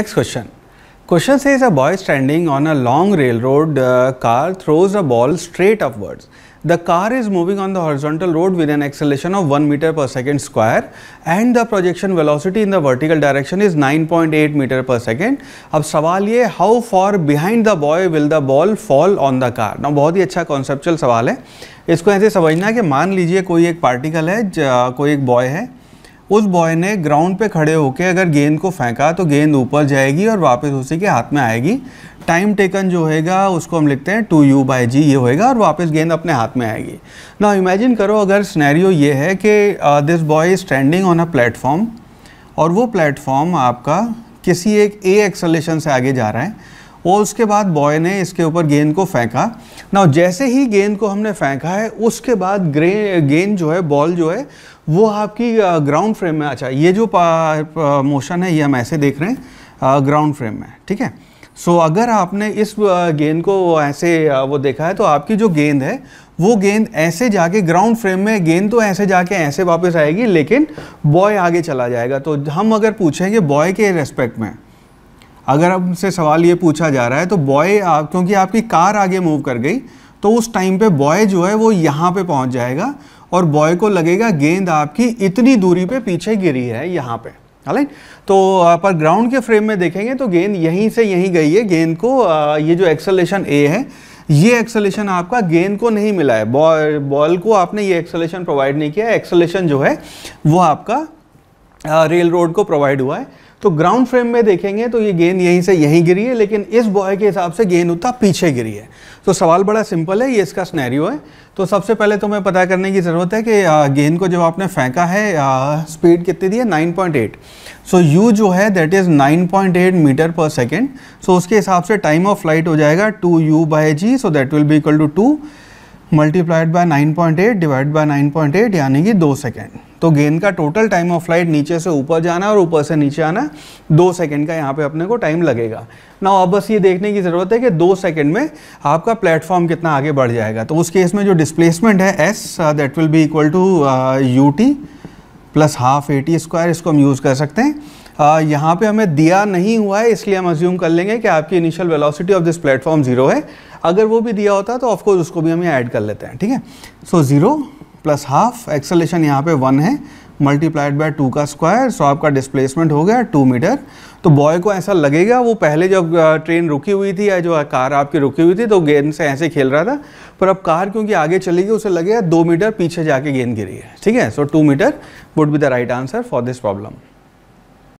Next question. Question says a boy standing on a long railroad uh, car throws a ball straight upwards. The car is moving on the horizontal road with an acceleration of 1 meter per second square and the projection velocity in the vertical direction is 9.8 meter per second. अब सवाल ये how far behind the boy will the ball fall on the car? ना बहुत ही अच्छा conceptual सवाल है इसको ऐसे समझना कि मान लीजिए कोई एक पार्टिकल है कोई एक बॉय है उस बॉय ने ग्राउंड पे खड़े होकर अगर गेंद को फेंका तो गेंद ऊपर जाएगी और वापस उसी के हाथ में आएगी टाइम टेकन जो होएगा उसको हम लिखते हैं टू यू बाई जी ये होएगा और वापस गेंद अपने हाथ में आएगी ना इमेजिन करो अगर स्नैरियो ये है कि this boy is standing on a platform और वो प्लेटफॉर्म आपका किसी एक ए एक्सलेशन से आगे जा रहा है और उसके बाद बॉय ने इसके ऊपर गेंद को फेंका ना जैसे ही गेंद को हमने फेंका है उसके बाद ग्रे गेंद जो है बॉल जो है वो आपकी ग्राउंड फ्रेम में अच्छा ये जो मोशन है ये हम ऐसे देख रहे हैं ग्राउंड फ्रेम में ठीक है सो so, अगर आपने इस गेंद को ऐसे वो देखा है तो आपकी जो गेंद है वो गेंद ऐसे जाके ग्राउंड फ्रेम में गेंद तो ऐसे जाके ऐसे वापस आएगी लेकिन बॉय आगे चला जाएगा तो हम अगर पूछेंगे बॉय के रेस्पेक्ट में अगर हमसे सवाल ये पूछा जा रहा है तो बॉय आप क्योंकि आपकी कार आगे मूव कर गई तो उस टाइम पे बॉय जो है वो यहाँ पे पहुँच जाएगा और बॉय को लगेगा गेंद आपकी इतनी दूरी पे पीछे गिरी है यहाँ पे राइट तो पर ग्राउंड के फ्रेम में देखेंगे तो गेंद यहीं से यहीं गई है गेंद को ये जो एक्सलेशन ए है ये एक्सलेशन आपका गेंद को नहीं मिला है बॉल बॉल को आपने ये एक्सलेशन प्रोवाइड नहीं किया एक्सलेशन जो है वो आपका रेल रोड को प्रोवाइड हुआ है तो ग्राउंड फ्रेम में देखेंगे तो ये गेंद यहीं से यहीं गिरी है लेकिन इस बॉय के हिसाब से गेंद उतना पीछे गिरी है तो सवाल बड़ा सिंपल है ये इसका स्नैरियो है तो सबसे पहले तो मैं पता करने की ज़रूरत है कि गेंद को जब आपने फेंका है स्पीड कितनी दी है nine point eight so u जो है that is nine point eight metre per second so उसके हिसाब से टाइम ऑफ फ्लाइट हो जाएगा two u by g so that will be equal to two multiplied by 9.8 divide by 9.8 यानी कि दो सेकेंड तो गेंद का टोटल टाइम ऑफ फ्लाइट नीचे से ऊपर जाना और ऊपर से नीचे आना दो सेकेंड का यहाँ पे अपने को टाइम लगेगा ना अब बस ये देखने की ज़रूरत है कि दो सेकेंड में आपका प्लेटफॉर्म कितना आगे बढ़ जाएगा तो उस केस में जो डिस्प्लेसमेंट है s that will be equal to u t plus half a t square इसको हम यूज़ कर सकते हैं uh, यहाँ पे हमें दिया नहीं हुआ है इसलिए हम अज्यूम कर लेंगे कि आपकी initial velocity of this platform zero है अगर वो भी दिया होता तो ऑफकोर्स उसको भी हम यहाँ ऐड कर लेते हैं ठीक है so zero plus half acceleration यहाँ पे वन है मल्टीप्लाइड बाय टू का स्क्वायर सो आपका डिस्प्लेसमेंट हो गया टू मीटर तो बॉय को ऐसा लगेगा वो पहले जब ट्रेन रुकी हुई थी या जो कार आपकी रुकी हुई थी तो गेंद से ऐसे खेल रहा था पर अब कार क्योंकि आगे चली गई उसे लगेगा दो मीटर पीछे जाके गेंद गिरी है ठीक है so two metre would be the right answer for this problem